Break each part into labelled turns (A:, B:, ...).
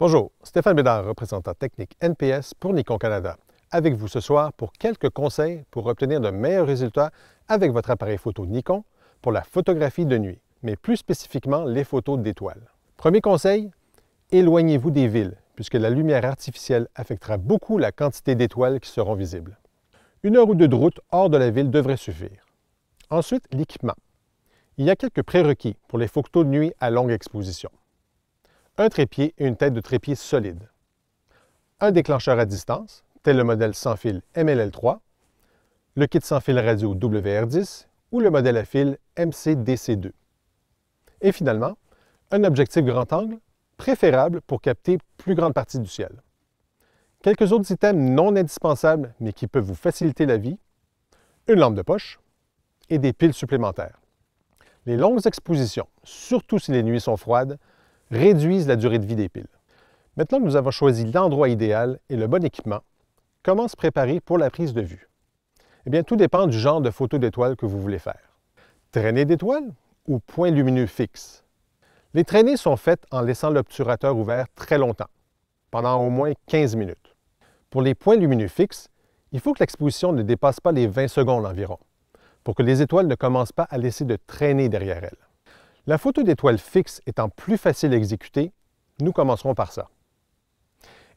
A: Bonjour, Stéphane Bédard, représentant technique NPS pour Nikon Canada. Avec vous ce soir pour quelques conseils pour obtenir de meilleurs résultats avec votre appareil photo Nikon pour la photographie de nuit, mais plus spécifiquement les photos d'étoiles. Premier conseil, éloignez-vous des villes, puisque la lumière artificielle affectera beaucoup la quantité d'étoiles qui seront visibles. Une heure ou deux de route hors de la ville devrait suffire. Ensuite, l'équipement. Il y a quelques prérequis pour les photos de nuit à longue exposition un trépied et une tête de trépied solide, un déclencheur à distance, tel le modèle sans fil MLL3, le kit sans fil radio WR10 ou le modèle à fil MCDC2. Et finalement, un objectif grand angle, préférable pour capter plus grande partie du ciel. Quelques autres items non indispensables, mais qui peuvent vous faciliter la vie, une lampe de poche et des piles supplémentaires. Les longues expositions, surtout si les nuits sont froides, réduisent la durée de vie des piles. Maintenant que nous avons choisi l'endroit idéal et le bon équipement, comment se préparer pour la prise de vue? Eh bien, tout dépend du genre de photo d'étoile que vous voulez faire. Traînée d'étoiles ou point lumineux fixe? Les traînées sont faites en laissant l'obturateur ouvert très longtemps, pendant au moins 15 minutes. Pour les points lumineux fixes, il faut que l'exposition ne dépasse pas les 20 secondes environ, pour que les étoiles ne commencent pas à laisser de traîner derrière elles. La photo d'étoile fixe étant plus facile à exécuter, nous commencerons par ça.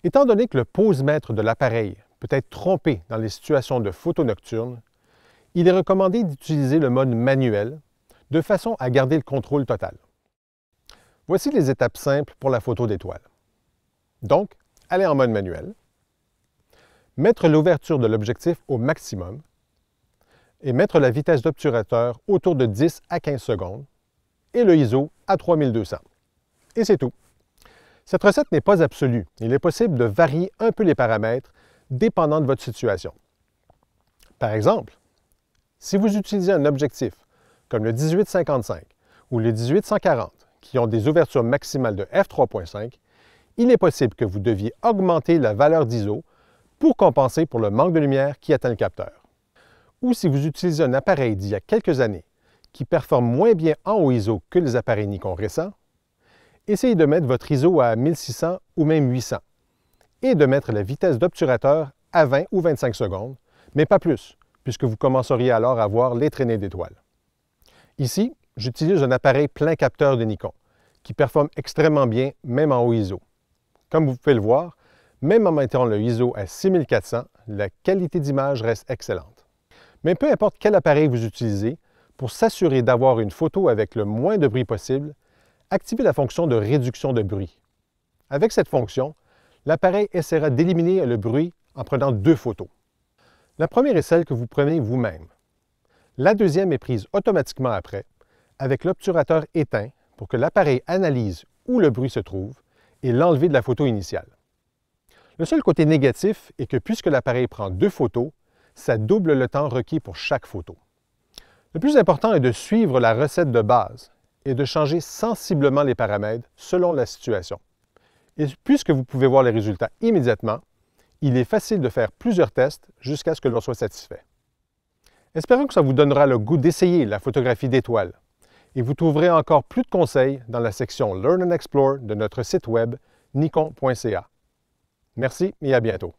A: Étant donné que le posemètre de l'appareil peut être trompé dans les situations de photo nocturne, il est recommandé d'utiliser le mode manuel de façon à garder le contrôle total. Voici les étapes simples pour la photo d'étoile. Donc, aller en mode manuel, mettre l'ouverture de l'objectif au maximum et mettre la vitesse d'obturateur autour de 10 à 15 secondes et le ISO à 3200. Et c'est tout. Cette recette n'est pas absolue. Il est possible de varier un peu les paramètres dépendant de votre situation. Par exemple, si vous utilisez un objectif comme le 1855 ou le 1840 qui ont des ouvertures maximales de f3.5, il est possible que vous deviez augmenter la valeur d'ISO pour compenser pour le manque de lumière qui atteint le capteur. Ou si vous utilisez un appareil d'il y a quelques années qui performent moins bien en haut ISO que les appareils Nikon récents, essayez de mettre votre ISO à 1600 ou même 800 et de mettre la vitesse d'obturateur à 20 ou 25 secondes, mais pas plus, puisque vous commenceriez alors à voir les traînées d'étoiles. Ici, j'utilise un appareil plein capteur de Nikon, qui performe extrêmement bien, même en haut ISO. Comme vous pouvez le voir, même en mettant le ISO à 6400, la qualité d'image reste excellente. Mais peu importe quel appareil vous utilisez, pour s'assurer d'avoir une photo avec le moins de bruit possible, activez la fonction de réduction de bruit. Avec cette fonction, l'appareil essaiera d'éliminer le bruit en prenant deux photos. La première est celle que vous prenez vous-même. La deuxième est prise automatiquement après, avec l'obturateur éteint pour que l'appareil analyse où le bruit se trouve et l'enlever de la photo initiale. Le seul côté négatif est que puisque l'appareil prend deux photos, ça double le temps requis pour chaque photo. Le plus important est de suivre la recette de base et de changer sensiblement les paramètres selon la situation. Et puisque vous pouvez voir les résultats immédiatement, il est facile de faire plusieurs tests jusqu'à ce que l'on soit satisfait. Espérons que ça vous donnera le goût d'essayer la photographie d'étoiles. Et vous trouverez encore plus de conseils dans la section Learn and Explore de notre site web nikon.ca. Merci et à bientôt.